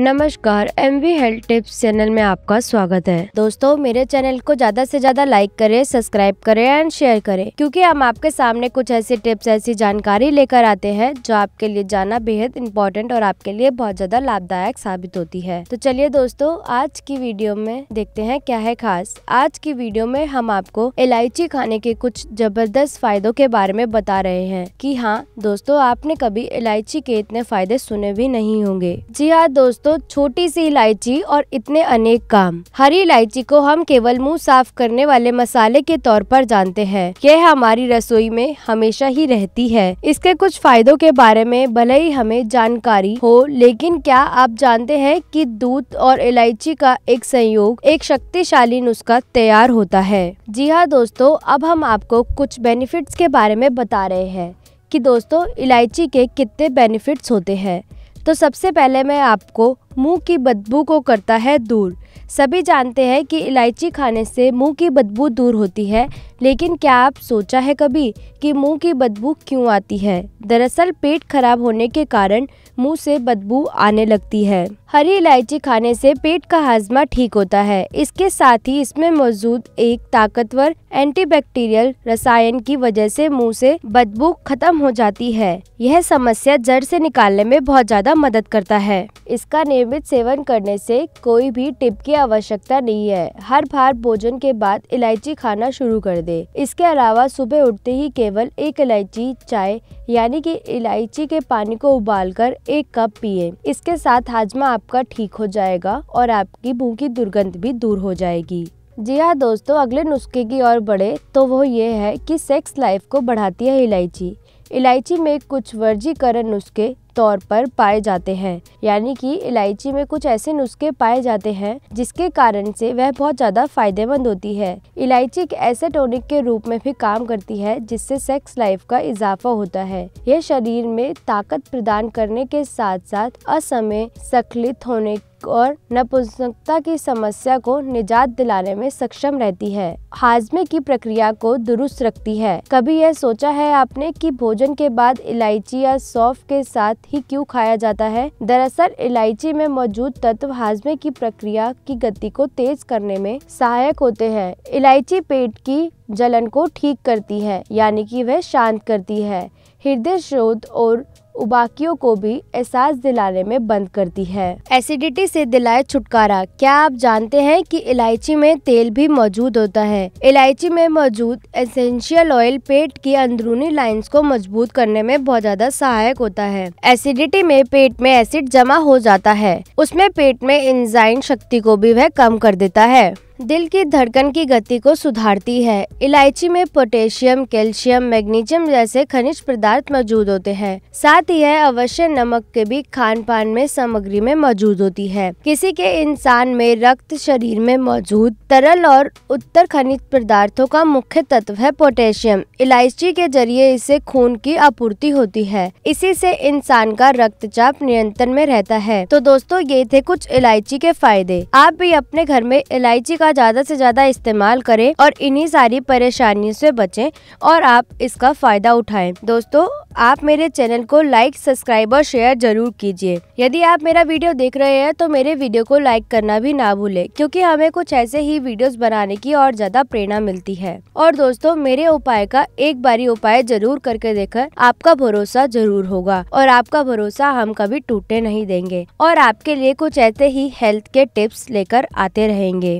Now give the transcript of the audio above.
नमस्कार M V health tips channel में आपका स्वागत है दोस्तों मेरे चैनल को ज्यादा से ज्यादा लाइक करें सब्सक्राइब करें एंड शेयर करें क्योंकि हम आपके सामने कुछ ऐसी टिप्स ऐसी जानकारी लेकर आते हैं जो आपके लिए जाना बेहद इम्पोर्टेंट और आपके लिए बहुत ज्यादा लाभदायक साबित होती है तो चलिए दोस्तों आज की वीडियो में देखते हैं क्या है खास आज की वीडियो में हम आपको इलायची खाने के कुछ जबरदस्त फायदों के बारे में बता रहे हैं की हाँ दोस्तों आपने कभी इलायची के इतने फायदे सुने भी नहीं होंगे जी हाँ दोस्तों दोस्तों छोटी सी इलायची और इतने अनेक काम हरी इलायची को हम केवल मुंह साफ करने वाले मसाले के तौर पर जानते हैं यह हमारी रसोई में हमेशा ही रहती है इसके कुछ फायदों के बारे में भले ही हमें जानकारी हो लेकिन क्या आप जानते हैं कि दूध और इलायची का एक संयोग एक शक्तिशाली नुस्खा तैयार होता है जी हाँ दोस्तों अब हम आपको कुछ बेनिफिट्स के बारे में बता रहे हैं कि दोस्तों इलायची के कितने बेनिफिट्स होते हैं तो सबसे पहले मैं आपको मुंह की बदबू को करता है दूर सभी जानते हैं कि इलायची खाने से मुंह की बदबू दूर होती है लेकिन क्या आप सोचा है कभी कि मुंह की बदबू क्यों आती है दरअसल पेट खराब होने के कारण मुंह से बदबू आने लगती है हरी इलायची खाने से पेट का हाजमा ठीक होता है इसके साथ ही इसमें मौजूद एक ताकतवर एंटीबैक्टीरियल रसायन की वजह से मुंह से बदबू खत्म हो जाती है यह समस्या जड़ से निकालने में बहुत ज्यादा मदद करता है इसका नियमित सेवन करने से कोई भी टिप की आवश्यकता नहीं है हर भार भोजन के बाद इलायची खाना शुरू कर दे इसके अलावा सुबह उठते ही केवल एक इलायची चाय यानी कि इलायची के पानी को उबालकर एक कप पिए इसके साथ हाजमा आपका ठीक हो जाएगा और आपकी भूख की दुर्गंध भी दूर हो जाएगी जी हाँ दोस्तों अगले नुस्खे की ओर बढ़े तो वो ये है कि सेक्स लाइफ को बढ़ाती है इलायची इलायची में कुछ वर्जीकरण नुस्खे तौर पर पाए जाते हैं यानी कि इलायची में कुछ ऐसे नुस्खे पाए जाते हैं जिसके कारण से वह बहुत ज़्यादा फायदेमंद होती है इलायची एक ऐसे टॉनिक के रूप में भी काम करती है जिससे सेक्स लाइफ का इजाफा होता है यह शरीर में ताकत प्रदान करने के साथ साथ असमय सकलित होने और नपुंसकता की समस्या को निजात दिलाने में सक्षम रहती है हाजमे की प्रक्रिया को दुरुस्त रखती है कभी यह सोचा है आपने की भोजन भोजन के बाद इलायची या सौफ के साथ ही क्यों खाया जाता है दरअसल इलायची में मौजूद तत्व हाजमे की प्रक्रिया की गति को तेज करने में सहायक होते हैं इलायची पेट की जलन को ठीक करती है यानी कि वह शांत करती है हृदय शोध और उबाकियों को भी एहसास दिलाने में बंद करती है एसिडिटी से दिलाए छुटकारा क्या आप जानते हैं कि इलायची में तेल भी मौजूद होता है इलायची में मौजूद एसेंशियल ऑयल पेट की अंदरूनी लाइंस को मजबूत करने में बहुत ज्यादा सहायक होता है एसिडिटी में पेट में एसिड जमा हो जाता है उसमें पेट में इंजाइन शक्ति को भी वह कम कर देता है दिल की धड़कन की गति को सुधारती है इलायची में पोटेशियम कैल्शियम मैग्नीशियम जैसे खनिज पदार्थ मौजूद होते हैं साथ ही यह अवश्य नमक के भी खान पान में सामग्री में मौजूद होती है किसी के इंसान में रक्त शरीर में मौजूद तरल और उत्तर खनिज पदार्थों का मुख्य तत्व है पोटेशियम इलायची के जरिए इसे खून की आपूर्ति होती है इसी से इंसान का रक्तचाप नियंत्रण में रहता है तो दोस्तों ये थे कुछ इलायची के फायदे आप भी अपने घर में इलायची का का ज़्यादा से ज़्यादा इस्तेमाल करें और इन्हीं सारी परेशानियों से बचें और आप इसका फ़ायदा उठाएं दोस्तों आप मेरे चैनल को लाइक सब्सक्राइब और शेयर जरूर कीजिए यदि आप मेरा वीडियो देख रहे हैं तो मेरे वीडियो को लाइक करना भी ना भूलें क्योंकि हमें कुछ ऐसे ही वीडियोस बनाने की और ज़्यादा प्रेरणा मिलती है और दोस्तों मेरे उपाय का एक बारी उपाय जरूर करके देखकर आपका भरोसा जरूर होगा और आपका भरोसा हम कभी टूटने नहीं देंगे और आपके लिए कुछ ऐसे ही हेल्थ के टिप्स लेकर आते रहेंगे